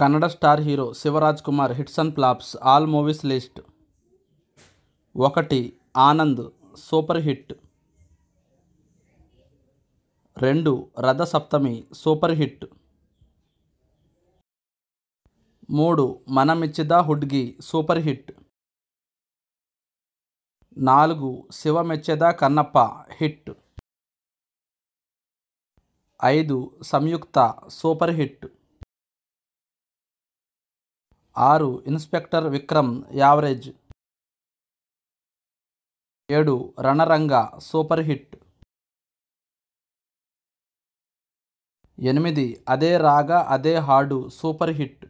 Kannada star hero Shivaraj Kumar hits and flops all movies list ఒకటి Anand super hit రెండు రథ సప్తమి super hit మూడు మనమిచ్చిదా హుడ్గి super hit నాలుగు శివమెచ్చేదా Kannappa hit ఐదు సంయుక్త సూపర్ హిట్ ఆరు ఇన్స్పెక్టర్ విక్రమ్ యావరేజ్ ఏడు రణరంగ సూపర్ హిట్ ఎనిమిది అదే రాగా అదే హాడు సూపర్ హిట్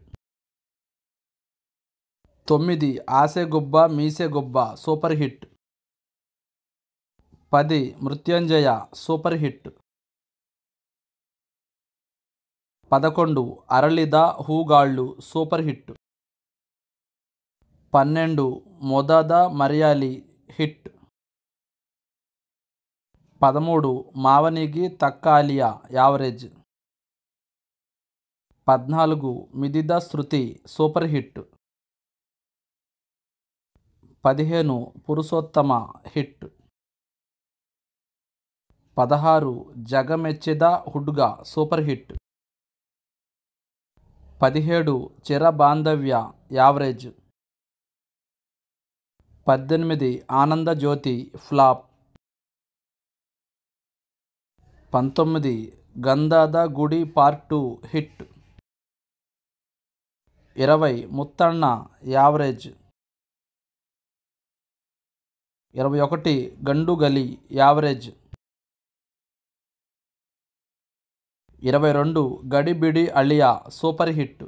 తొమ్మిది ఆసే గుబ్బ మీసే గుబ్బ సూపర్ హిట్ పది మృత్యుంజయ సూపర్ హిట్ పదకొండు అరళిద హూగాళ్ళు సూపర్ హిట్ పన్నెండు మొదద మరియాలి హిట్ పదమూడు మావనిగి తక్కాలియా యావరేజ్ పద్నాలుగు మిదిద శృతి సూపర్ హిట్ పదిహేను పురుషోత్తమ హిట్ పదహారు జగమెచ్చిద హుడ్గా సూపర్ హిట్ పదిహేడు చిర బాంధవ్య యావరేజ్ పద్దెనిమిది ఆనందజ్యోతి ఫ్లాప్ పంతొమ్మిది గంధాద గుడి పార్ట్ టూ హిట్ ఇరవై ముత్తన్న యావరేజ్ ఇరవై ఒకటి గండు గలి యావరేజ్ ఇరవై రెండు గడిబిడి అళియా సూపర్ హిట్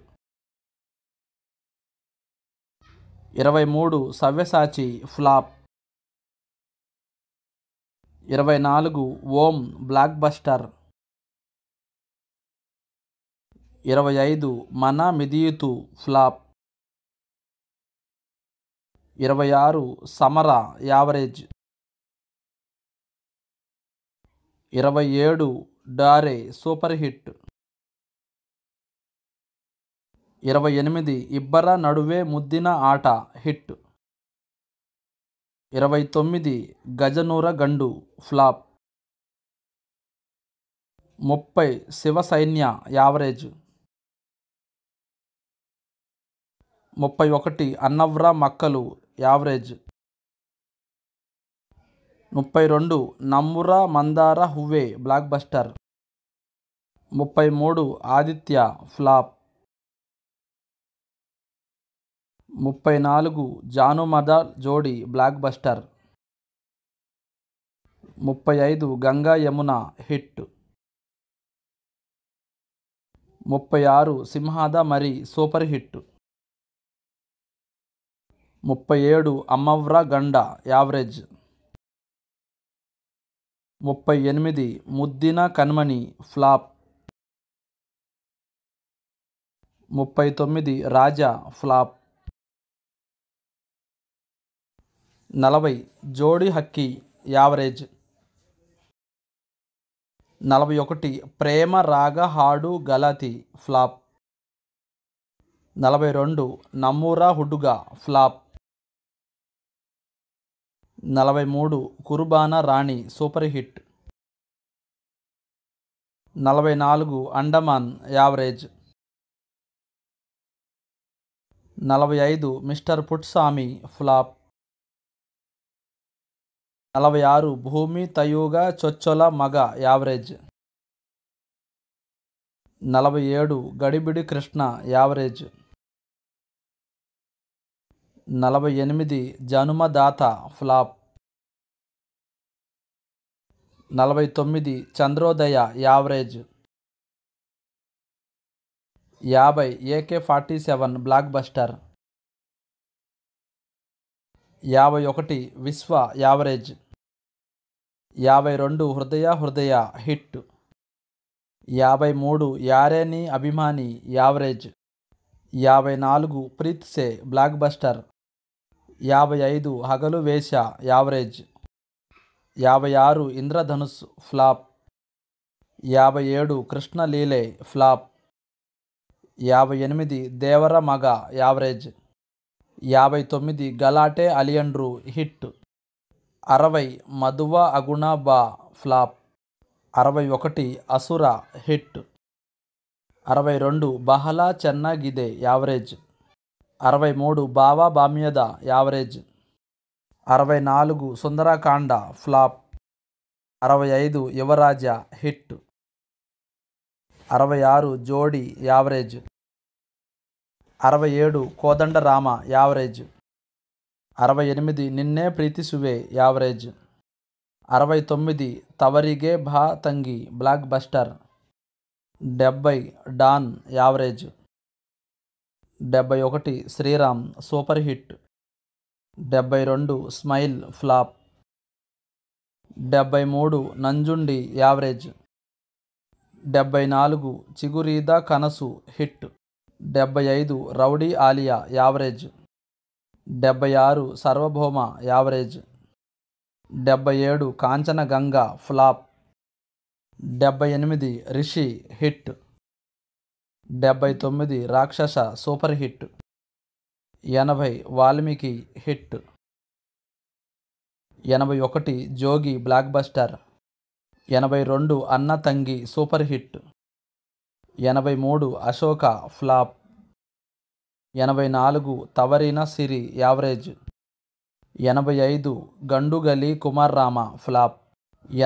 ఇరవై మూడు సవ్యసాచి ఫ్లాప్ ఇరవై నాలుగు ఓం బ్లాక్ బస్టర్ ఇరవై ఐదు మనా మిదియుతు ఫ్లాప్ ఇరవై ఆరు సమర యావరేజ్ ఇరవై ఏడు డారే సూపర్ హిట్ ఇరవై ఎనిమిది ఇబ్బర నడువే ముద్దిన ఆట హిట్ ఇరవై తొమ్మిది గజనూర గండు ఫ్లాప్ ముప్పై శివసైన్య యావరేజ్ ముప్పై ఒకటి అన్నవ్ర మక్కలు యావరేజ్ ముప్పై రెండు నమ్ముర మందార హువే బ్లాక్ బస్టర్ ముప్పై మూడు ఆదిత్య ఫ్లాప్ ముప్పై నాలుగు జానుమద జోడి బ్లాక్ బస్టర్ ముప్పై ఐదు గంగా యమున హిట్ ముప్పై ఆరు సింహాద మరి సూపర్ హిట్ ముప్పై ఏడు అమ్మవ్ర గండ యావరేజ్ ముప్పై ఎనిమిది ముద్దిన కన్మణి ఫ్లాప్ ముప్పై తొమ్మిది రాజా ఫ్లాప్ నలభై జోడి హక్కీ యావరేజ్ నలభై ఒకటి ప్రేమ రాగ హాడు గలతి ఫ్లాప్ నలభై రెండు నమూరా హుడుగా ఫ్లాప్ నలభై మూడు కుర్బానా రాణి సూపర్ హిట్ నలభై నాలుగు అండమాన్ యావరేజ్ నలభై ఐదు మిస్టర్ పుట్సామి ఫ్లాప్ నలభై ఆరు భూమి తయుగా చొచ్చొల మగ యావరేజ్ నలభై ఏడు గడిబిడి కృష్ణ యావరేజ్ నలభై ఎనిమిది జనుమదాత ఫ్లాప్ నలభై తొమ్మిది చంద్రోదయ యావరేజ్ యాభై AK forty seven blockbuster యాభై ఒకటి విశ్వ యావరేజ్ యాభై రెండు హృదయ హృదయ హిట్ యాభై మూడు యారేని అభిమాని యావరేజ్ యాభై నాలుగు ప్రీత్సే బ్లాక్ బస్టర్ యాభై ఐదు హగలు వేష యావరేజ్ యాభై ఆరు ఇంద్రధనుస్ ఫ్లాప్ యాభై ఏడు కృష్ణలీలే ఫ్లాప్ యాభై ఎనిమిది దేవర మగ యావరేజ్ ಯಾವೈ ತೊಮ್ದಿ ಗಲಾಟೆ ಅಲಿಯಂಡರು ಹಿಟ್ಟು ಅರವೈ ಮದುವ ಅಗುಣ ಬಾ ಫ್ಲಾಪ್ ಅರವೈ ಒಕಟಿ ಅಸುರ ಹಿಟ್ ಅರವೈರ ಬಹಲ ಚನ್ನಗಿದೆ ಯಾವರೇಜ್ ಅರವೈ ಮೂಡು ಭಾವಭಾಮಿಯದ ಯಾವರೇಜ್ ಅರವೈ ನಾಲ್ಕು ಸುಂದರಕಾಂಡ ಫ್ಲಾಪ್ ಅರವೈ ಜೋಡಿ ಯಾವರೇಜ್ అరవై ఏడు కోదండ రామ యావరేజ్ అరవై ఎనిమిది నిన్నే ప్రీతి సువే యావరేజ్ అరవై తొమ్మిది తవరిగే భా తంగి బ్లాక్ బస్టర్ డెబ్బై డాన్ యావరేజ్ డెబ్బై ఒకటి శ్రీరామ్ సూపర్ హిట్ డెబ్బై రెండు స్మైల్ ఫ్లాప్ డెబ్బై మూడు నంజుండి యావరేజ్ డెబ్బై నాలుగు చిగురీదా కనసు హిట్ డెబ్బై ఐదు రౌడీ ఆలియా యావరేజ్ డెబ్బై ఆరు సార్వభౌమ యావరేజ్ డెబ్బై ఏడు కాంచన గంగా ఫ్లాప్ డెబ్బై ఎనిమిది రిషి హిట్ డెబ్బై తొమ్మిది రాక్షస సూపర్ హిట్ ఎనభై వాల్మీకి హిట్ ఎనభై ఒకటి జోగి బ్లాక్ బస్టర్ ఎనభై రెండు అన్న తంగి సూపర్ హిట్ ఎనభై మూడు అశోక ఫ్లాప్ ఎనభై నాలుగు తవరీన సిరి యావరేజ్ ఎనభై ఐదు గండుగలి రామ ఫ్లాప్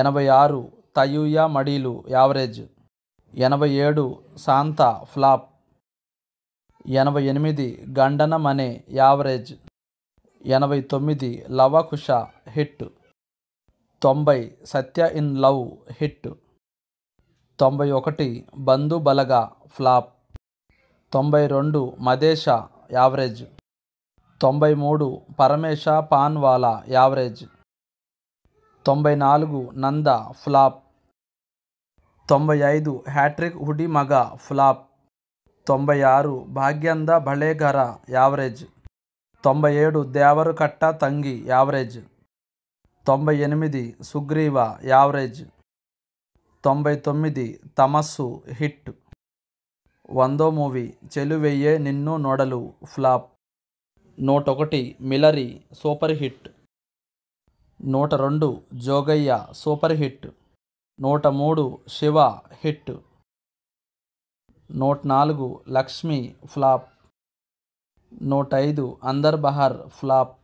ఎనభై ఆరు తయూయ మడీలు యావరేజ్ ఎనభై ఏడు శాంత ఫ్లాప్ ఎనభై ఎనిమిది గండన మనే యావరేజ్ ఎనభై తొమ్మిది లవకుష హిట్ తొంభై సత్య ఇన్ లవ్ హిట్ తొంభై ఒకటి బంధు ఫ్లాప్ తొంభై రెండు మదేశ యావరేజ్ తొంభై మూడు పరమేశ పాన్వాలా యావరేజ్ తొంభై నాలుగు నంద ఫ్లాప్ తొంభై ఐదు హ్యాట్రిక్ హుడి మగ ఫ్లాప్ తొంభై ఆరు భాగ్యంద భళేఘర యావరేజ్ తొంభై ఏడు దేవరుకట్ట తంగి యావరేజ్ తొంభై ఎనిమిది సుగ్రీవ యావరేజ్ తొంభై తొమ్మిది తమస్సు హిట్ వందో మూవీ చెలువెయ్యే నిన్ను నోడలు ఫ్లాప్ నూట ఒకటి మిలరి సూపర్ హిట్ నూట రెండు జోగయ్య సూపర్ హిట్ నూట మూడు శివ హిట్ నూట నాలుగు లక్ష్మి ఫ్లాప్ నూట ఐదు అందర్ బహార్ ఫ్లాప్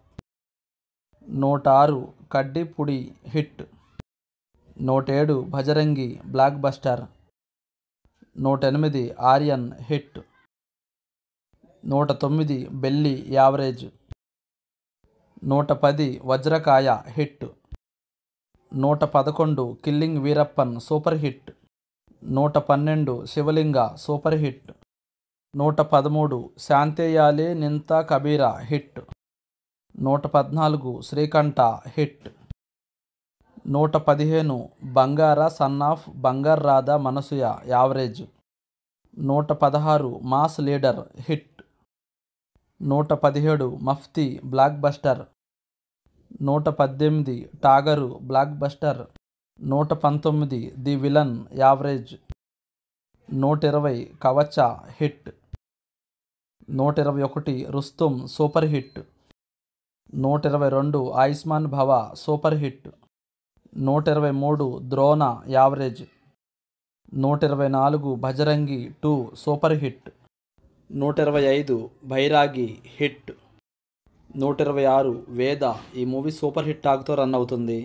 నూట ఆరు కడ్డిపుడి హిట్ నూటేడు భజరంగి బ్లాక్ బస్టర్ నూటెనిమిది ఆర్యన్ హిట్ నూట తొమ్మిది బెల్లి యావరేజ్ నూట పది వజ్రకాయ హిట్ నూట పదకొండు కిల్లింగ్ వీరప్పన్ సూపర్ హిట్ నూట పన్నెండు శివలింగ సూపర్ హిట్ నూట పదమూడు శాంతేయాలే నింత కబీరా హిట్ నూట పద్నాలుగు శ్రీకంఠ హిట్ నూట పదిహేను బంగార సన్ ఆఫ్ బంగార్ రాధా మనసుయ యావరేజ్ నూట పదహారు మాస్ లీడర్ హిట్ నూట పదిహేడు మఫ్తీ బ్లాక్ బస్టర్ నూట పద్దెనిమిది టాగరు బ్లాక్ బస్టర్ నూట పంతొమ్మిది ది విలన్ యావరేజ్ నూట ఇరవై కవచ హిట్ నూట ఇరవై ఒకటి రుస్తుం సూపర్ హిట్ నూట ఇరవై రెండు ఆయుష్మాన్ భవ సూపర్ హిట్ నూట ఇరవై మూడు ద్రోణ యావరేజ్ నూట ఇరవై నాలుగు భజరంగి టూ సూపర్ హిట్ నూట ఇరవై ఐదు బైరాగి హిట్ నూట ఇరవై ఆరు వేద ఈ మూవీ సూపర్ హిట్ టాక్తో రన్ అవుతుంది